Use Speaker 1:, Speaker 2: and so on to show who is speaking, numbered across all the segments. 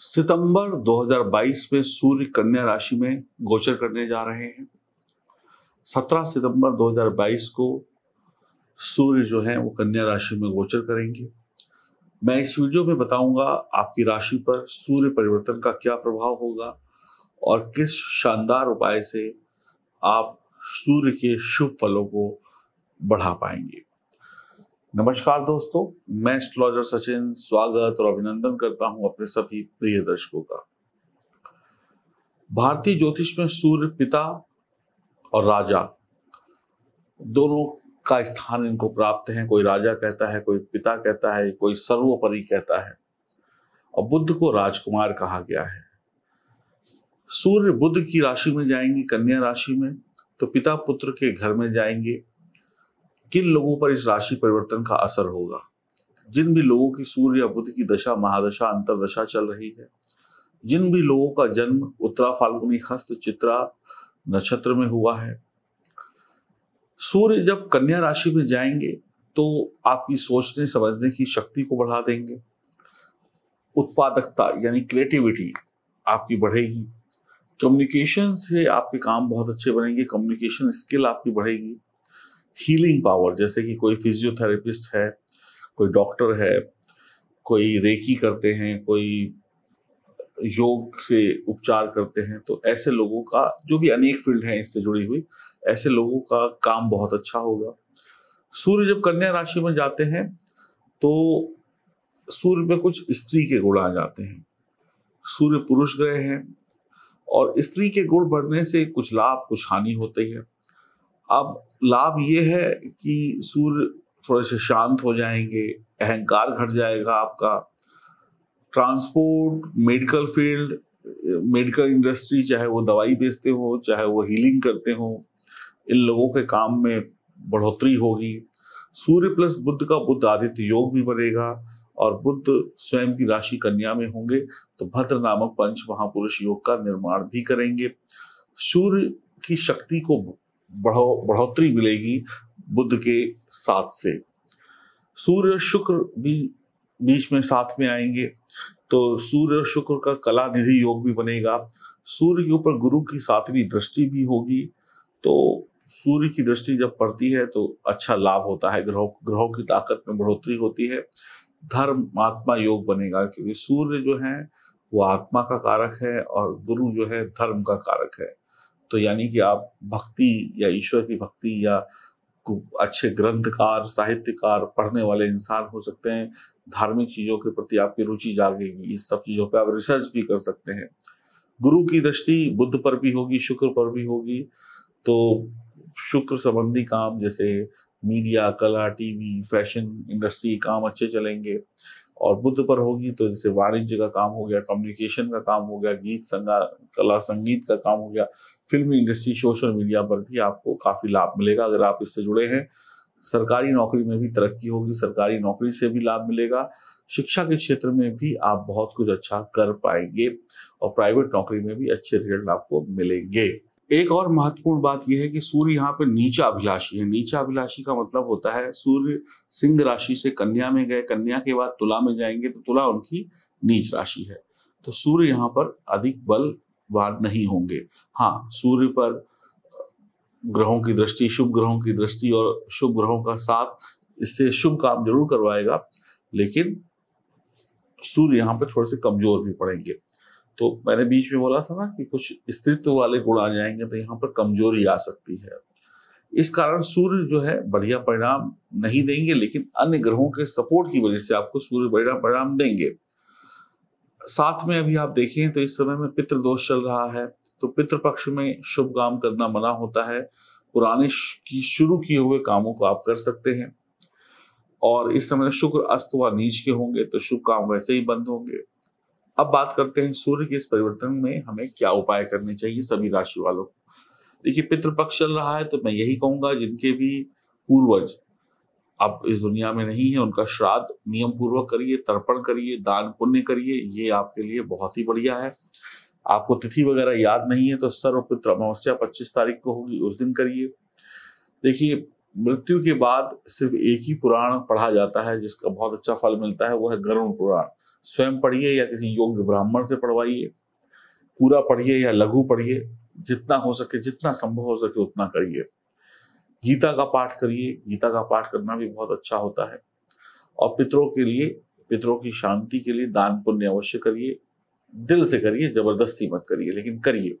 Speaker 1: सितंबर 2022 में सूर्य कन्या राशि में गोचर करने जा रहे हैं 17 सितंबर 2022 को सूर्य जो है वो कन्या राशि में गोचर करेंगे मैं इस वीडियो में बताऊंगा आपकी राशि पर सूर्य परिवर्तन का क्या प्रभाव होगा और किस शानदार उपाय से आप सूर्य के शुभ फलों को बढ़ा पाएंगे नमस्कार दोस्तों मैं एस्ट्रोलॉजर सचिन स्वागत और अभिनंदन करता हूं अपने सभी प्रिय दर्शकों का भारतीय ज्योतिष में सूर्य पिता और राजा दोनों का स्थान इनको प्राप्त है कोई राजा कहता है कोई पिता कहता है कोई सर्वोपरि कहता है और बुद्ध को राजकुमार कहा गया है सूर्य बुद्ध की राशि में जाएंगे कन्या राशि में तो पिता पुत्र के घर में जाएंगे किन लोगों पर इस राशि परिवर्तन का असर होगा जिन भी लोगों की सूर्य या बुद्ध की दशा महादशा अंतरदशा चल रही है जिन भी लोगों का जन्म उत्तरा फाल्गुनी हस्त चित्रा नक्षत्र में हुआ है सूर्य जब कन्या राशि में जाएंगे तो आपकी सोचने समझने की शक्ति को बढ़ा देंगे उत्पादकता यानी क्रिएटिविटी आपकी बढ़ेगी कम्युनिकेशन से आपके काम बहुत अच्छे बनेंगे कम्युनिकेशन स्किल आपकी बढ़ेगी हीलिंग पावर जैसे कि कोई फिजियोथेरेपिस्ट है कोई डॉक्टर है कोई रेकी करते हैं कोई योग से उपचार करते हैं तो ऐसे लोगों का जो भी अनेक फील्ड है इससे जुड़ी हुई ऐसे लोगों का काम बहुत अच्छा होगा सूर्य जब कन्या राशि में जाते हैं तो सूर्य में कुछ स्त्री के गुण आ जाते हैं सूर्य पुरुष ग्रह हैं और स्त्री के गुण बढ़ने से कुछ लाभ कुछ हानि होती है अब लाभ ये है कि सूर्य थोड़े से शांत हो जाएंगे अहंकार घट जाएगा आपका transport medical field medical industry चाहे वो दवाई बेचते हो चाहे वो हीलिंग करते हो इन लोगों के काम में बढ़ोतरी होगी सूर्य प्लस बुद्ध का बुद्ध आदित्य योग भी बनेगा और बुद्ध स्वयं की राशि कन्या में होंगे तो भद्र नामक पंच महापुरुष योग का निर्माण भी करेंगे सूर्य की शक्ति को बढ़ो बढ़ोतरी मिलेगी बुद्ध के साथ से सूर्य शुक्र भी बीच में साथ में आएंगे तो सूर्य और शुक्र का कला निधि योग भी बनेगा सूर्य के ऊपर गुरु की सातवीं दृष्टि भी होगी तो सूर्य की दृष्टि जब पड़ती है तो अच्छा लाभ होता है ग्रहों ग्रहों की ताकत में बढ़ोतरी होती है धर्म आत्मा योग बनेगा क्योंकि सूर्य जो है वो आत्मा का कारक है और गुरु जो है धर्म का कारक है तो यानी कि आप भक्ति या ईश्वर की भक्ति या अच्छे ग्रंथकार साहित्यकार पढ़ने वाले इंसान हो सकते हैं धार्मिक चीज़ों के प्रति आपकी रुचि जागेगी इस सब चीज़ों पर आप रिसर्च भी कर सकते हैं गुरु की दृष्टि बुद्ध पर भी होगी शुक्र पर भी होगी तो शुक्र संबंधी काम जैसे मीडिया कला टीवी फैशन इंडस्ट्री काम अच्छे चलेंगे और बुद्ध पर होगी तो जैसे वाणिज्य का काम हो गया कम्युनिकेशन का काम हो गया गीत संगा कला संगीत का काम हो गया फिल्म इंडस्ट्री सोशल मीडिया पर भी आपको काफी लाभ मिलेगा अगर आप इससे जुड़े हैं सरकारी नौकरी में भी तरक्की होगी सरकारी नौकरी से भी लाभ मिलेगा शिक्षा के क्षेत्र में भी आप बहुत कुछ अच्छा कर पाएंगे और प्राइवेट नौकरी में भी अच्छे रिजल्ट आपको मिलेंगे एक और महत्वपूर्ण बात यह है कि सूर्य यहाँ पर नीचा अभिलाषी है नीचा अभिलाषी का मतलब होता है सूर्य सिंह राशि से कन्या में गए कन्या के बाद तुला में जाएंगे तो तुला उनकी नीच राशि है तो सूर्य यहाँ पर अधिक बलवान नहीं होंगे हाँ सूर्य पर ग्रहों की दृष्टि शुभ ग्रहों की दृष्टि और शुभ ग्रहों का साथ इससे शुभ काम जरूर करवाएगा लेकिन सूर्य यहाँ पर थोड़े से कमजोर भी पड़ेंगे तो मैंने बीच में बोला था ना कि कुछ स्त्रित्व वाले गुण आ जाएंगे तो यहाँ पर कमजोरी आ सकती है इस कारण सूर्य जो है बढ़िया परिणाम नहीं देंगे लेकिन अन्य ग्रहों के सपोर्ट की वजह से आपको सूर्य बढ़िया परिणाम देंगे साथ में अभी आप देखें तो इस समय में पितृ दोष चल रहा है तो पितृ पक्ष में शुभ काम करना मना होता है पुराने की शुरू किए हुए कामों को आप कर सकते हैं और इस समय शुक्र अस्त व नीच के होंगे तो शुभ काम वैसे ही बंद होंगे अब बात करते हैं सूर्य के इस परिवर्तन में हमें क्या उपाय करने चाहिए सभी राशि वालों को देखिए पितृपक्ष चल रहा है तो मैं यही कहूंगा जिनके भी पूर्वज अब इस दुनिया में नहीं है उनका श्राद्ध नियम पूर्वक करिए तर्पण करिए दान पुण्य करिए ये आपके लिए बहुत ही बढ़िया है आपको तिथि वगैरह याद नहीं है तो सर्वपित्र अमावस्या पच्चीस तारीख को होगी उस दिन करिए देखिए मृत्यु के बाद सिर्फ एक ही पुराण पढ़ा जाता है जिसका बहुत अच्छा फल मिलता है वो है गरुण पुराण स्वयं पढ़िए या किसी योग्य ब्राह्मण से पढ़वाइए पूरा पढ़िए या लघु पढ़िए जितना हो सके जितना संभव हो सके उतना करिए गीता का पाठ करिए गीता का पाठ करना भी बहुत अच्छा होता है और पितरों के लिए पितरों की शांति के लिए दान पुण्य अवश्य करिए दिल से करिए जबरदस्ती मत करिए लेकिन करिए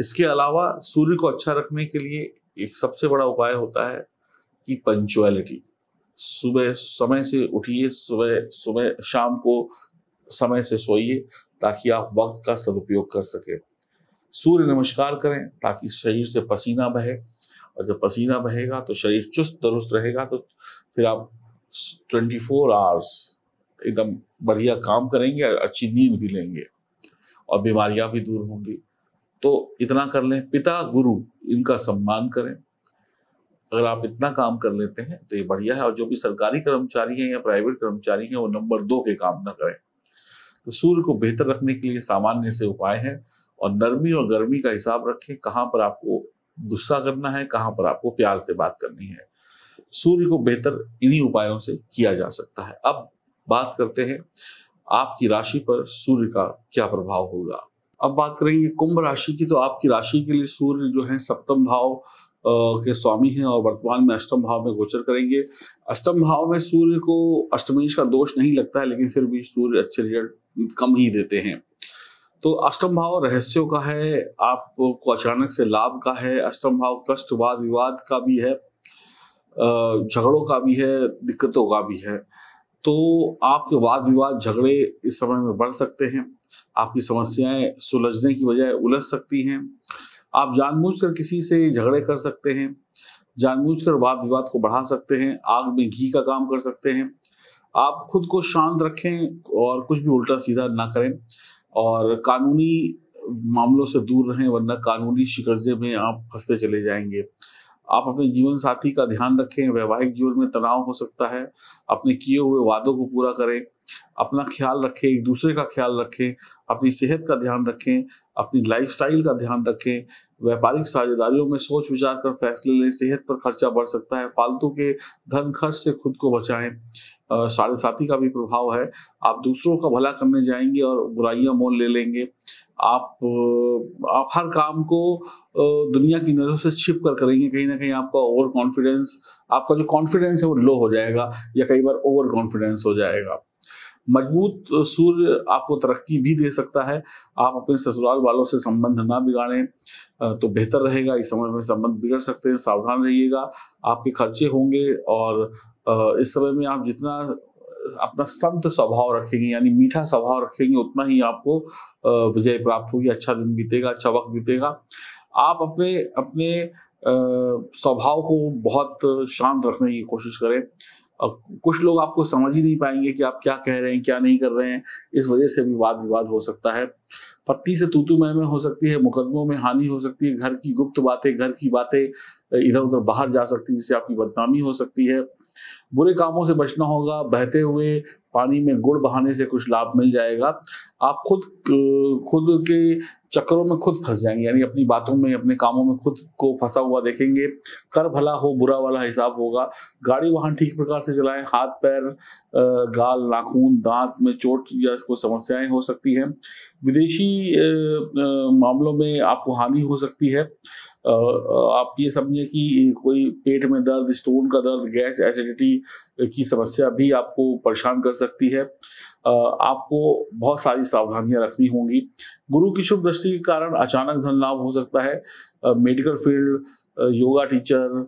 Speaker 1: इसके अलावा सूर्य को अच्छा रखने के लिए एक सबसे बड़ा उपाय होता है कि पंचुअलिटी सुबह समय से उठिए सुबह सुबह शाम को समय से सोइए ताकि आप वक्त का सदुपयोग कर सकें सूर्य नमस्कार करें ताकि शरीर से पसीना बहे और जब पसीना बहेगा तो शरीर चुस्त दुरुस्त रहेगा तो फिर आप 24 फोर आवर्स एकदम बढ़िया काम करेंगे और अच्छी नींद भी लेंगे और बीमारियां भी दूर होंगी तो इतना कर लें पिता गुरु इनका सम्मान करें अगर आप इतना काम कर लेते हैं तो ये बढ़िया है और जो भी सरकारी कर्मचारी हैं या प्राइवेट कर्मचारी हैं वो नंबर दो के काम ना करें तो सूर्य को बेहतर रखने के लिए सामान्य से उपाय हैं और नरमी और गर्मी का हिसाब रखें कहाँ पर आपको गुस्सा करना है कहाँ पर आपको प्यार से बात करनी है सूर्य को बेहतर इन्हीं उपायों से किया जा सकता है अब बात करते हैं आपकी राशि पर सूर्य का क्या प्रभाव होगा अब बात करेंगे कुंभ राशि की तो आपकी राशि के लिए सूर्य जो है सप्तम भाव के स्वामी हैं और वर्तमान में अष्टम भाव में गोचर करेंगे अष्टम भाव में सूर्य को अष्टमेश का दोष नहीं लगता है लेकिन फिर भी सूर्य अच्छे रिजल्ट कम ही देते हैं तो अष्टम भाव रहस्यों का है आपको अचानक से लाभ का है अष्टम भाव कष्ट वाद विवाद का भी है झगड़ों का भी है दिक्कतों का भी है तो आपके वाद विवाद झगड़े इस समय में बढ़ सकते हैं आपकी समस्याएं सुलझने की बजाय उलझ सकती हैं आप जानबूझकर किसी से झगड़े कर सकते हैं जानबूझकर वाद विवाद को बढ़ा सकते हैं आग में घी का काम कर सकते हैं आप खुद को शांत रखें और कुछ भी उल्टा सीधा ना करें और कानूनी मामलों से दूर रहें वरना कानूनी शिकजे में आप फंसते चले जाएंगे आप अपने जीवन साथी का ध्यान रखें वैवाहिक जीवन में तनाव हो सकता है अपने किए हुए वादों को पूरा करें अपना ख्याल रखें एक दूसरे का ख्याल रखें अपनी सेहत का ध्यान रखें अपनी लाइफस्टाइल का ध्यान रखें व्यापारिक साझेदारियों में सोच विचार कर फैसले लें सेहत पर खर्चा बढ़ सकता है फालतू के धन खर्च से खुद को बचाएं साढ़े साथी का भी प्रभाव है आप दूसरों का भला करने जाएंगे और बुराइयां मोल ले लेंगे आप आप हर काम को दुनिया की नज़रों से छिप कर करेंगे कहीं ना कहीं आपका ओवर कॉन्फिडेंस आपका जो कॉन्फिडेंस है वो लो हो जाएगा या कई बार ओवर कॉन्फिडेंस हो जाएगा मजबूत सूर्य आपको तरक्की भी दे सकता है आप अपने ससुराल वालों से संबंध ना बिगाड़ें तो बेहतर रहेगा इस समय में संबंध बिगड़ सकते हैं सावधान रहिएगा आपके खर्चे होंगे और इस समय में आप जितना अपना संत स्वभाव रखेंगे यानी मीठा स्वभाव रखेंगे उतना ही आपको विजय प्राप्त होगी अच्छा दिन बीतेगा अच्छा वक्त बीतेगा आप अपने अपने स्वभाव को बहुत शांत रखने की कोशिश करें कुछ लोग आपको समझ ही नहीं पाएंगे कि आप क्या कह रहे हैं क्या नहीं कर रहे हैं इस वजह से भी वाद विवाद हो सकता है पत्ती से मह में हो सकती है मुकदमों में हानि हो सकती है घर की गुप्त बातें घर की बातें इधर उधर बाहर जा सकती है जिससे आपकी बदनामी हो सकती है बुरे कामों से बचना होगा बहते हुए पानी में गुड़ बहाने से कुछ लाभ मिल जाएगा आप खुद खुद के चक्करों में खुद फंस जाएंगे यानी अपनी बातों में अपने कामों में खुद को फंसा हुआ देखेंगे कर भला हो बुरा वाला हिसाब होगा गाड़ी वाहन ठीक प्रकार से चलाएं हाथ पैर गाल नाखून दांत में चोट या इसको समस्याएं हो सकती हैं विदेशी मामलों में आपको हानि हो सकती है आप ये समझिए कि कोई पेट में दर्द स्टोन का दर्द गैस एसिडिटी की समस्या भी आपको परेशान कर सकती है आपको बहुत सारी सावधानियां रखनी होंगी गुरु की शुभ दृष्टि के कारण अचानक धन लाभ हो सकता है medical field yoga teacher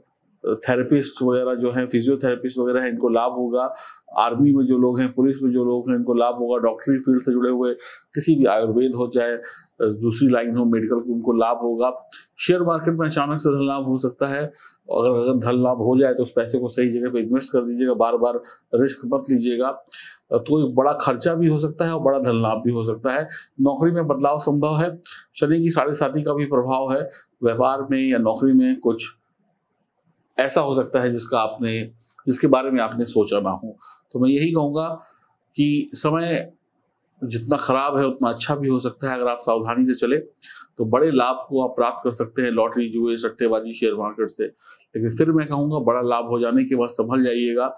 Speaker 1: therapist वगैरह जो हैं फिजियोथेरेपिस्ट वगैरह हैं इनको लाभ होगा आर्मी में जो लोग हैं पुलिस में जो लोग हैं इनको लाभ होगा डॉक्टरी फील्ड से जुड़े हुए किसी भी आयुर्वेद हो चाहे दूसरी लाइन हो मेडिकल को उनको लाभ होगा शेयर मार्केट में अचानक से धन लाभ हो सकता है अगर अगर धन लाभ हो जाए तो उस पैसे को सही जगह पे इन्वेस्ट कर दीजिएगा बार बार रिस्क मत लीजिएगा तो एक बड़ा खर्चा भी हो सकता है और बड़ा धन लाभ भी हो सकता है नौकरी में बदलाव संभव है शनि की साढ़े साथी का भी प्रभाव है व्यापार में या नौकरी में कुछ ऐसा हो सकता है जिसका आपने जिसके बारे में आपने सोचा ना हो तो मैं यही कहूँगा कि समय जितना खराब है उतना अच्छा भी हो सकता है अगर आप सावधानी से चले तो बड़े लाभ को आप प्राप्त कर सकते हैं लॉटरी जुए सट्टेबाजी शेयर मार्केट से लेकिन फिर मैं कहूँगा बड़ा लाभ हो जाने के बाद संभल जाइएगा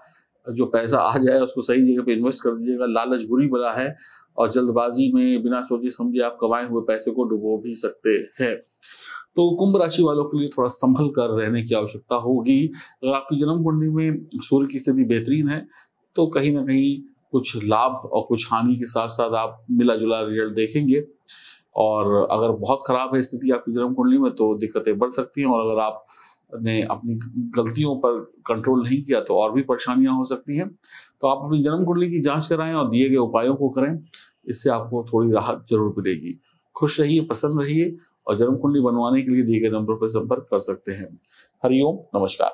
Speaker 1: जो पैसा आ जाए उसको सही जगह पे इन्वेस्ट कर दीजिएगा लालच बुरी बला है और जल्दबाजी में बिना सोचे समझे आप कमाए हुए पैसे को डुबो भी सकते हैं तो कुंभ राशि वालों के लिए थोड़ा संभल कर रहने की आवश्यकता होगी अगर आपकी जन्म कुंडली में सूर्य की स्थिति बेहतरीन है तो कहीं ना कहीं कुछ लाभ और कुछ हानि के साथ साथ आप मिला जुला रिजल्ट देखेंगे और अगर बहुत ख़राब है स्थिति आपकी जन्म कुंडली में तो दिक्कतें बढ़ सकती हैं और अगर आप ने अपनी गलतियों पर कंट्रोल नहीं किया तो और भी परेशानियां हो सकती हैं तो आप अपनी जन्म कुंडली की जांच कराएं और दिए गए उपायों को करें इससे आपको थोड़ी राहत जरूर मिलेगी खुश रहिए प्रसन्न रहिए और जन्म कुंडली बनवाने के लिए दिए गए नंबर पर संपर्क कर सकते हैं हरिओम नमस्कार